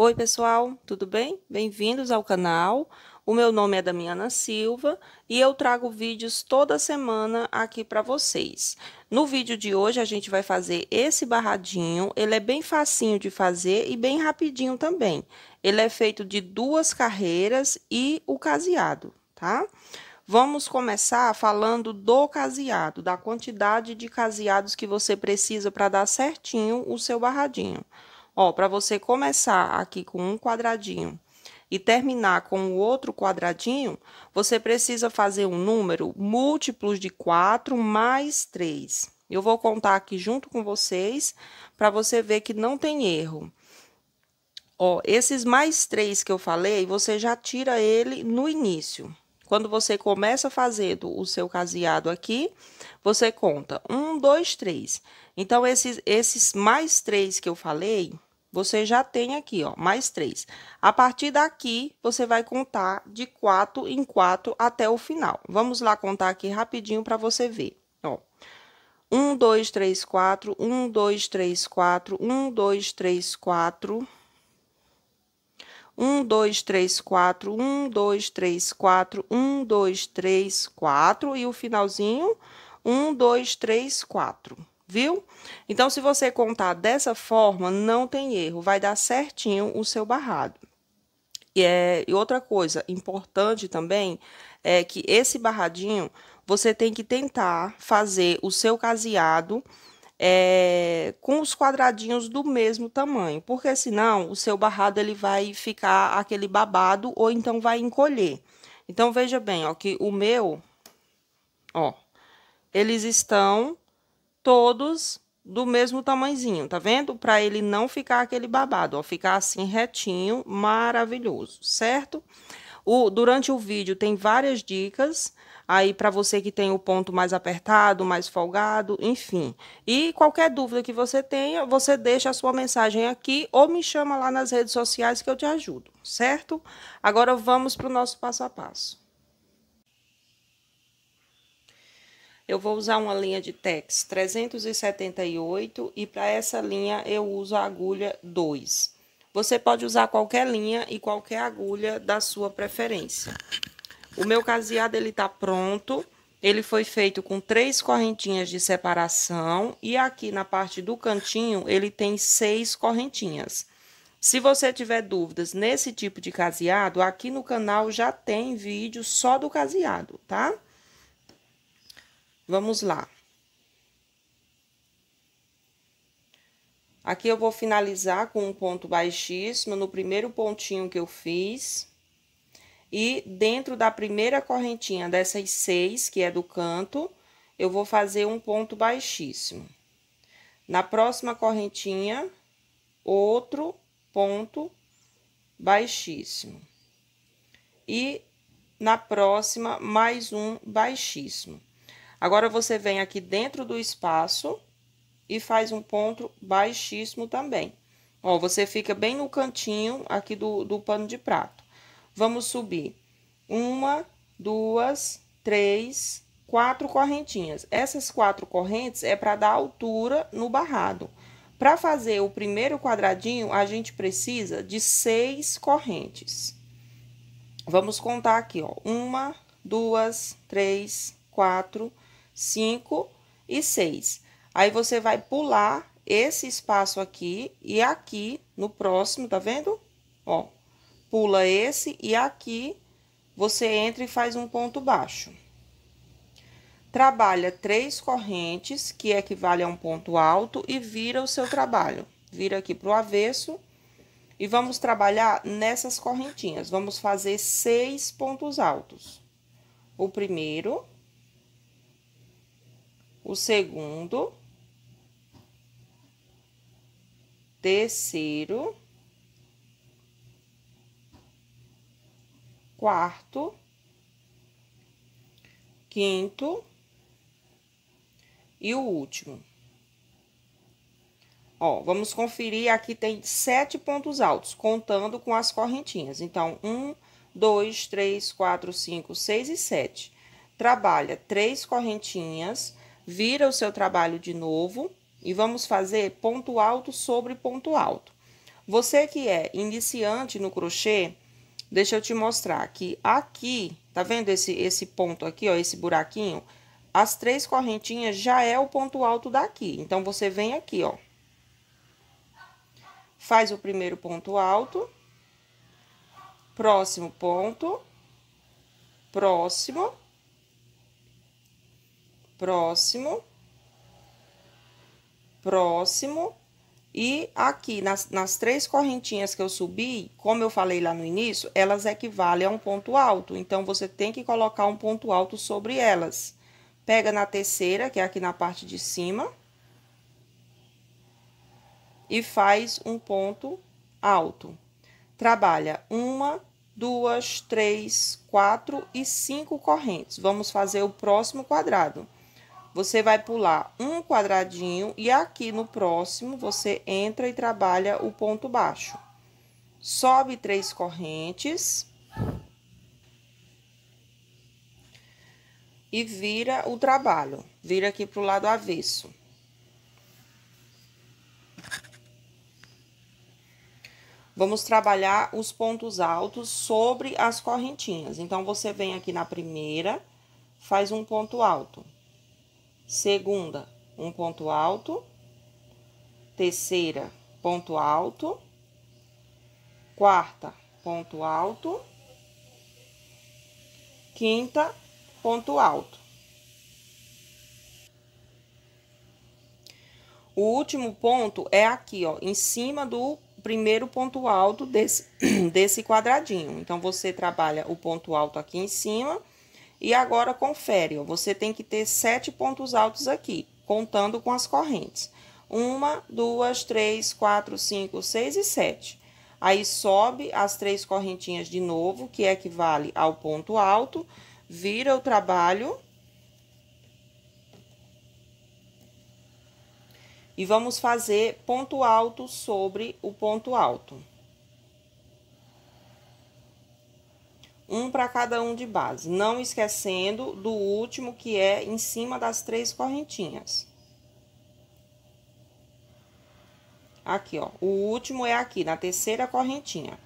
Oi, pessoal, tudo bem? Bem-vindos ao canal. O meu nome é Damiana Silva e eu trago vídeos toda semana aqui para vocês. No vídeo de hoje a gente vai fazer esse barradinho, ele é bem facinho de fazer e bem rapidinho também. Ele é feito de duas carreiras e o caseado, tá? Vamos começar falando do caseado, da quantidade de caseados que você precisa para dar certinho o seu barradinho. Ó, para você começar aqui com um quadradinho e terminar com o outro quadradinho, você precisa fazer um número múltiplos de 4 mais 3. Eu vou contar aqui junto com vocês para você ver que não tem erro. Ó, esses mais 3 que eu falei, você já tira ele no início. Quando você começa fazendo o seu caseado aqui, você conta 1, 2, 3. Então, esses, esses mais 3 que eu falei, você já tem aqui, ó, mais três. A partir daqui, você vai contar de quatro em quatro até o final. Vamos lá contar aqui rapidinho para você ver, ó. Um, dois, três, quatro. Um, dois, três, quatro. Um, dois, três, quatro. Um, dois, três, quatro. Um, dois, três, quatro. Um, dois, três, quatro. E o finalzinho, um, dois, três, quatro viu? Então, se você contar dessa forma, não tem erro, vai dar certinho o seu barrado. E, é, e outra coisa importante também é que esse barradinho você tem que tentar fazer o seu caseado é, com os quadradinhos do mesmo tamanho, porque senão o seu barrado ele vai ficar aquele babado ou então vai encolher. Então veja bem, ó, que o meu, ó, eles estão todos do mesmo tamanhozinho, tá vendo? Para ele não ficar aquele babado, ó, ficar assim retinho, maravilhoso, certo? O, durante o vídeo tem várias dicas aí para você que tem o ponto mais apertado, mais folgado, enfim. E qualquer dúvida que você tenha, você deixa a sua mensagem aqui ou me chama lá nas redes sociais que eu te ajudo, certo? Agora vamos para o nosso passo a passo. eu vou usar uma linha de Tex 378 e para essa linha eu uso a agulha 2. Você pode usar qualquer linha e qualquer agulha da sua preferência. O meu caseado ele tá pronto. Ele foi feito com três correntinhas de separação e aqui na parte do cantinho ele tem seis correntinhas. Se você tiver dúvidas nesse tipo de caseado, aqui no canal já tem vídeo só do caseado, tá? Vamos lá. Aqui eu vou finalizar com um ponto baixíssimo no primeiro pontinho que eu fiz. E dentro da primeira correntinha dessas seis, que é do canto, eu vou fazer um ponto baixíssimo. Na próxima correntinha, outro ponto baixíssimo. E na próxima, mais um baixíssimo. Agora, você vem aqui dentro do espaço e faz um ponto baixíssimo também. Ó, você fica bem no cantinho aqui do, do pano de prato. Vamos subir uma, duas, três, quatro correntinhas. Essas quatro correntes é para dar altura no barrado. Para fazer o primeiro quadradinho, a gente precisa de seis correntes. Vamos contar aqui, ó. Uma, duas, três, quatro, 5 e 6. Aí você vai pular esse espaço aqui e aqui no próximo, tá vendo? Ó, pula esse e aqui você entra e faz um ponto baixo. Trabalha três correntes, que equivale é a um ponto alto, e vira o seu trabalho. Vira aqui para o avesso e vamos trabalhar nessas correntinhas. Vamos fazer seis pontos altos. O primeiro, o segundo, terceiro, quarto, quinto e o último. Ó, vamos conferir, aqui tem sete pontos altos, contando com as correntinhas. Então, um, dois, três, quatro, cinco, seis e sete. Trabalha três correntinhas vira o seu trabalho de novo e vamos fazer ponto alto sobre ponto alto. Você que é iniciante no crochê, deixa eu te mostrar que aqui, tá vendo esse, esse ponto aqui, ó, esse buraquinho? As três correntinhas já é o ponto alto daqui. Então, você vem aqui, ó. Faz o primeiro ponto alto. Próximo ponto. Próximo próximo, próximo. E aqui, nas, nas três correntinhas que eu subi, como eu falei lá no início, elas equivalem a um ponto alto. Então, você tem que colocar um ponto alto sobre elas. Pega na terceira, que é aqui na parte de cima. E faz um ponto alto. Trabalha uma, duas, três, quatro e cinco correntes. Vamos fazer o próximo quadrado. Você vai pular um quadradinho e aqui no próximo você entra e trabalha o ponto baixo. Sobe três correntes. E vira o trabalho. Vira aqui para o lado avesso. Vamos trabalhar os pontos altos sobre as correntinhas. Então, você vem aqui na primeira, faz um ponto alto. Segunda, um ponto alto. Terceira, ponto alto. Quarta, ponto alto. Quinta, ponto alto. O último ponto é aqui, ó, em cima do primeiro ponto alto desse, desse quadradinho. Então, você trabalha o ponto alto aqui em cima e agora confere, ó, você tem que ter sete pontos altos aqui, contando com as correntes. Uma, duas, três, quatro, cinco, seis e sete. Aí sobe as três correntinhas de novo, que é equivale ao ponto alto, vira o trabalho. E vamos fazer ponto alto sobre o ponto alto. um para cada um de base, não esquecendo do último que é em cima das três correntinhas. Aqui, ó, o último é aqui, na terceira correntinha.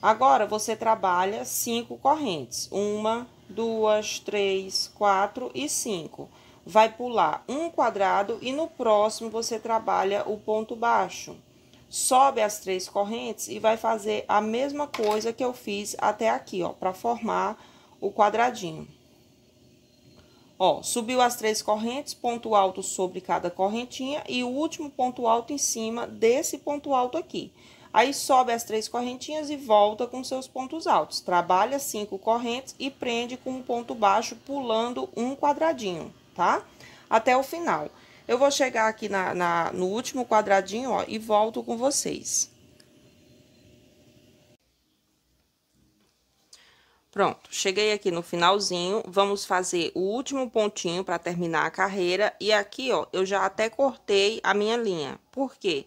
Agora, você trabalha cinco correntes, uma, duas, três, quatro e cinco. Vai pular um quadrado e no próximo você trabalha o ponto baixo sobe as três correntes e vai fazer a mesma coisa que eu fiz até aqui, ó, para formar o quadradinho. Ó, subiu as três correntes, ponto alto sobre cada correntinha e o último ponto alto em cima desse ponto alto aqui. Aí sobe as três correntinhas e volta com seus pontos altos. Trabalha cinco correntes e prende com um ponto baixo, pulando um quadradinho, tá? Até o final. Eu vou chegar aqui na, na, no último quadradinho, ó, e volto com vocês. Pronto, cheguei aqui no finalzinho, vamos fazer o último pontinho para terminar a carreira. E aqui, ó, eu já até cortei a minha linha. Por quê?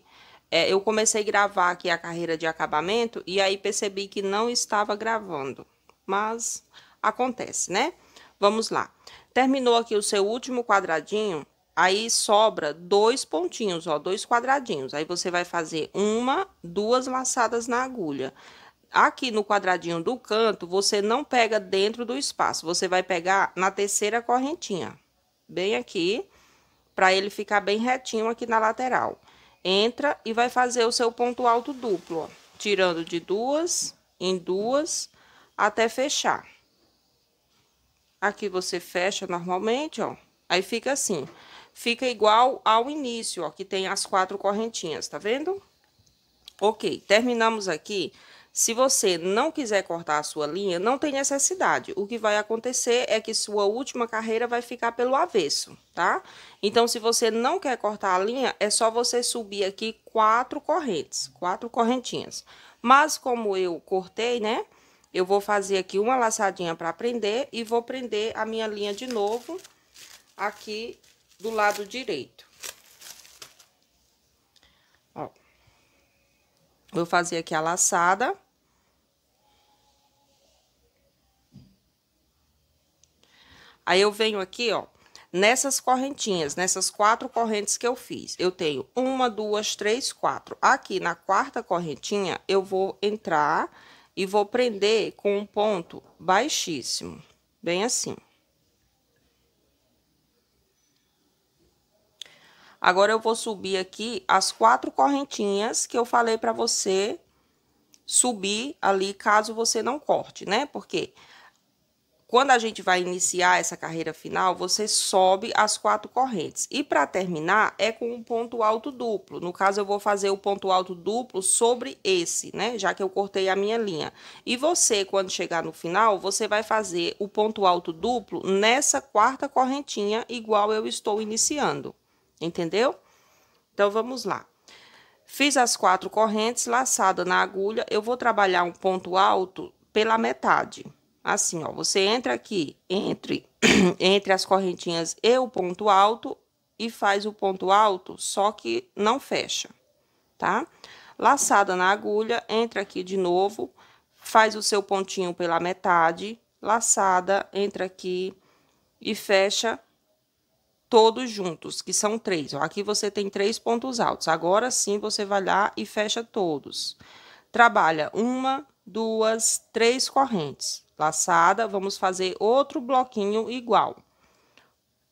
É, eu comecei a gravar aqui a carreira de acabamento e aí percebi que não estava gravando. Mas acontece, né? Vamos lá. Terminou aqui o seu último quadradinho, Aí sobra dois pontinhos, ó, dois quadradinhos. Aí você vai fazer uma, duas laçadas na agulha. Aqui no quadradinho do canto, você não pega dentro do espaço, você vai pegar na terceira correntinha, bem aqui, para ele ficar bem retinho aqui na lateral. Entra e vai fazer o seu ponto alto duplo, ó, tirando de duas em duas até fechar. Aqui você fecha normalmente, ó, aí fica assim fica igual ao início, ó, que tem as quatro correntinhas, tá vendo? Ok, terminamos aqui. Se você não quiser cortar a sua linha, não tem necessidade. O que vai acontecer é que sua última carreira vai ficar pelo avesso, tá? Então, se você não quer cortar a linha, é só você subir aqui quatro correntes, quatro correntinhas. Mas, como eu cortei, né? Eu vou fazer aqui uma laçadinha para prender e vou prender a minha linha de novo aqui do lado direito. Ó. Vou fazer aqui a laçada. Aí, eu venho aqui, ó, nessas correntinhas, nessas quatro correntes que eu fiz. Eu tenho uma, duas, três, quatro. Aqui na quarta correntinha, eu vou entrar e vou prender com um ponto baixíssimo, bem assim. Agora eu vou subir aqui as quatro correntinhas que eu falei para você subir ali caso você não corte, né? Porque quando a gente vai iniciar essa carreira final, você sobe as quatro correntes. E para terminar é com um ponto alto duplo. No caso eu vou fazer o ponto alto duplo sobre esse, né? Já que eu cortei a minha linha. E você quando chegar no final, você vai fazer o ponto alto duplo nessa quarta correntinha igual eu estou iniciando entendeu? Então, vamos lá. Fiz as quatro correntes, laçada na agulha, eu vou trabalhar um ponto alto pela metade. Assim, ó, você entra aqui, entre, entre as correntinhas e o ponto alto, e faz o ponto alto, só que não fecha, tá? Laçada na agulha, entra aqui de novo, faz o seu pontinho pela metade, laçada, entra aqui e fecha todos juntos, que são três. aqui você tem três pontos altos. Agora sim, você vai lá e fecha todos. Trabalha uma, duas, três correntes. Laçada, vamos fazer outro bloquinho igual.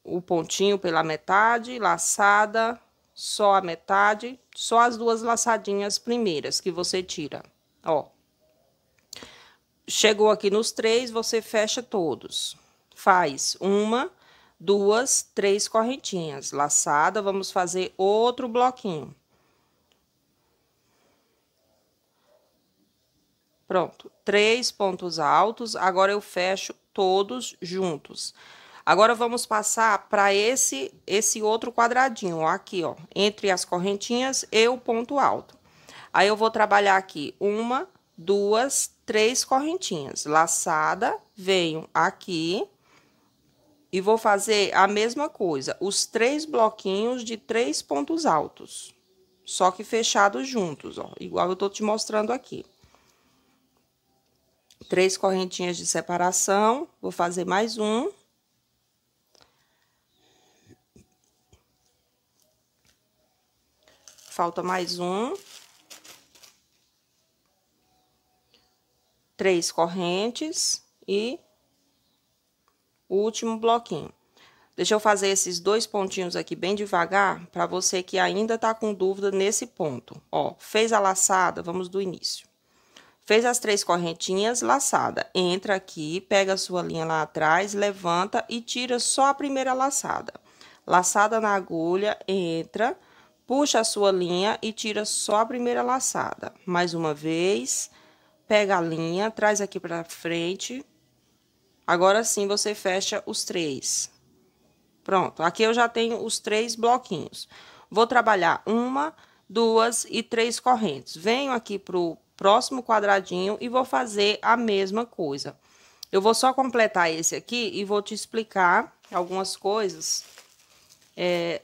O pontinho pela metade, laçada, só a metade, só as duas laçadinhas primeiras que você tira, ó. Chegou aqui nos três, você fecha todos. Faz uma, duas, três correntinhas. Laçada, vamos fazer outro bloquinho. Pronto, três pontos altos, agora eu fecho todos juntos. Agora, vamos passar para esse, esse outro quadradinho, ó, aqui, ó, entre as correntinhas e o ponto alto. Aí, eu vou trabalhar aqui uma, duas, três correntinhas. Laçada, venho aqui, e vou fazer a mesma coisa, os três bloquinhos de três pontos altos, só que fechados juntos, ó, igual eu tô te mostrando aqui. Três correntinhas de separação, vou fazer mais um. Falta mais um. Três correntes e o último bloquinho. Deixa eu fazer esses dois pontinhos aqui bem devagar, para você que ainda tá com dúvida nesse ponto. Ó, fez a laçada, vamos do início. Fez as três correntinhas, laçada. Entra aqui, pega a sua linha lá atrás, levanta e tira só a primeira laçada. Laçada na agulha, entra, puxa a sua linha e tira só a primeira laçada. Mais uma vez, pega a linha, traz aqui para frente, Agora sim, você fecha os três. Pronto, aqui eu já tenho os três bloquinhos. Vou trabalhar uma, duas e três correntes. Venho aqui pro próximo quadradinho e vou fazer a mesma coisa. Eu vou só completar esse aqui e vou te explicar algumas coisas. É,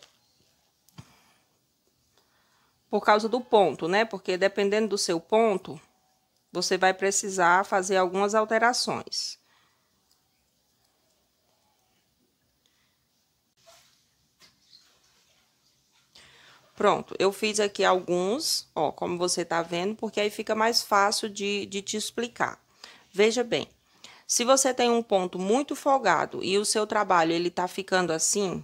por causa do ponto, né? Porque dependendo do seu ponto, você vai precisar fazer algumas alterações. Pronto, eu fiz aqui alguns, ó, como você tá vendo, porque aí fica mais fácil de, de te explicar. Veja bem, se você tem um ponto muito folgado e o seu trabalho ele tá ficando assim,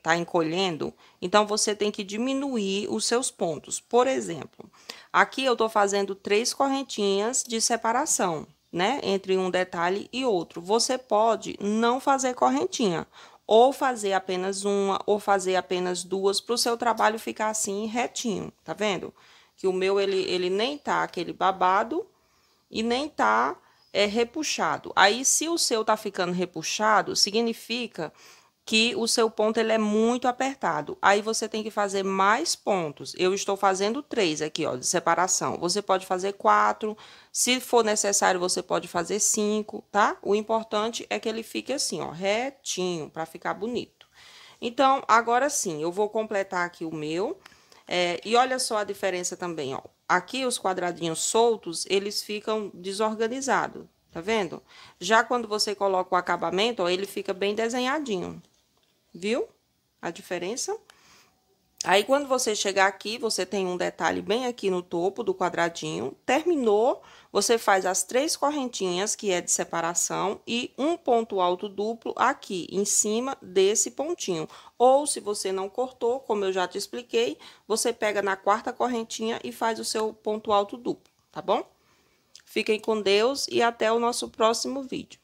tá, encolhendo, então você tem que diminuir os seus pontos. Por exemplo, aqui eu tô fazendo três correntinhas de separação, né, entre um detalhe e outro. Você pode não fazer correntinha ou fazer apenas uma, ou fazer apenas duas, para o seu trabalho ficar assim retinho, tá vendo? Que o meu, ele, ele nem tá aquele babado e nem tá é, repuxado. Aí, se o seu tá ficando repuxado, significa que o seu ponto ele é muito apertado. Aí você tem que fazer mais pontos. Eu estou fazendo três aqui, ó, de separação. Você pode fazer quatro, se for necessário você pode fazer cinco, tá? O importante é que ele fique assim, ó, retinho, para ficar bonito. Então, agora sim, eu vou completar aqui o meu. É, e olha só a diferença também, ó. Aqui os quadradinhos soltos, eles ficam desorganizados, tá vendo? Já quando você coloca o acabamento, ó, ele fica bem desenhadinho viu? A diferença. Aí, quando você chegar aqui, você tem um detalhe bem aqui no topo do quadradinho. Terminou, você faz as três correntinhas, que é de separação, e um ponto alto duplo aqui, em cima desse pontinho. Ou, se você não cortou, como eu já te expliquei, você pega na quarta correntinha e faz o seu ponto alto duplo, tá bom? Fiquem com Deus e até o nosso próximo vídeo.